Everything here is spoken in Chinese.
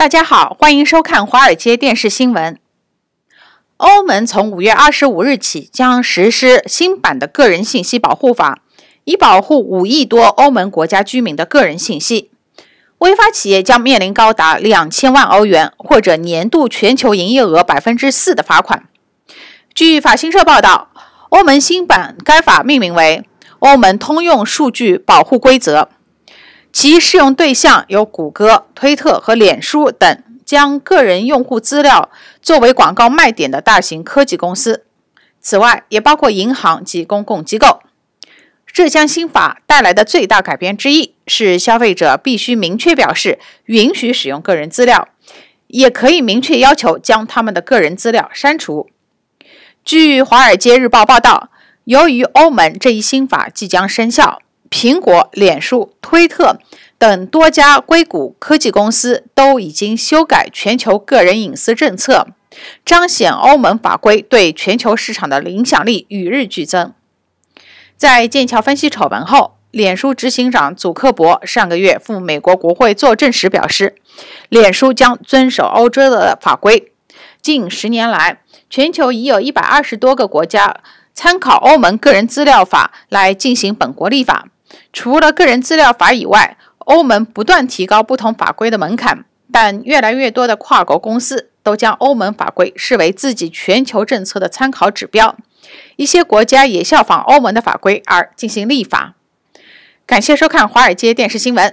大家好，欢迎收看《华尔街电视新闻》。欧盟从五月二十五日起将实施新版的个人信息保护法，以保护五亿多欧盟国家居民的个人信息。违法企业将面临高达两千万欧元或者年度全球营业额百分之四的罚款。据法新社报道，欧盟新版该法命名为《欧盟通用数据保护规则》。其适用对象有谷歌、推特和脸书等将个人用户资料作为广告卖点的大型科技公司，此外也包括银行及公共机构。浙江新法带来的最大改变之一是，消费者必须明确表示允许使用个人资料，也可以明确要求将他们的个人资料删除。据《华尔街日报》报道，由于欧盟这一新法即将生效。苹果、脸书、推特等多家硅谷科技公司都已经修改全球个人隐私政策，彰显欧盟法规对全球市场的影响力与日俱增。在剑桥分析丑闻后，脸书执行长祖克伯上个月赴美国国会作证时表示，脸书将遵守欧洲的法规。近十年来，全球已有一百二十多个国家参考欧盟个人资料法来进行本国立法。除了个人资料法以外，欧盟不断提高不同法规的门槛，但越来越多的跨国公司都将欧盟法规视为自己全球政策的参考指标。一些国家也效仿欧盟的法规而进行立法。感谢收看《华尔街电视新闻》。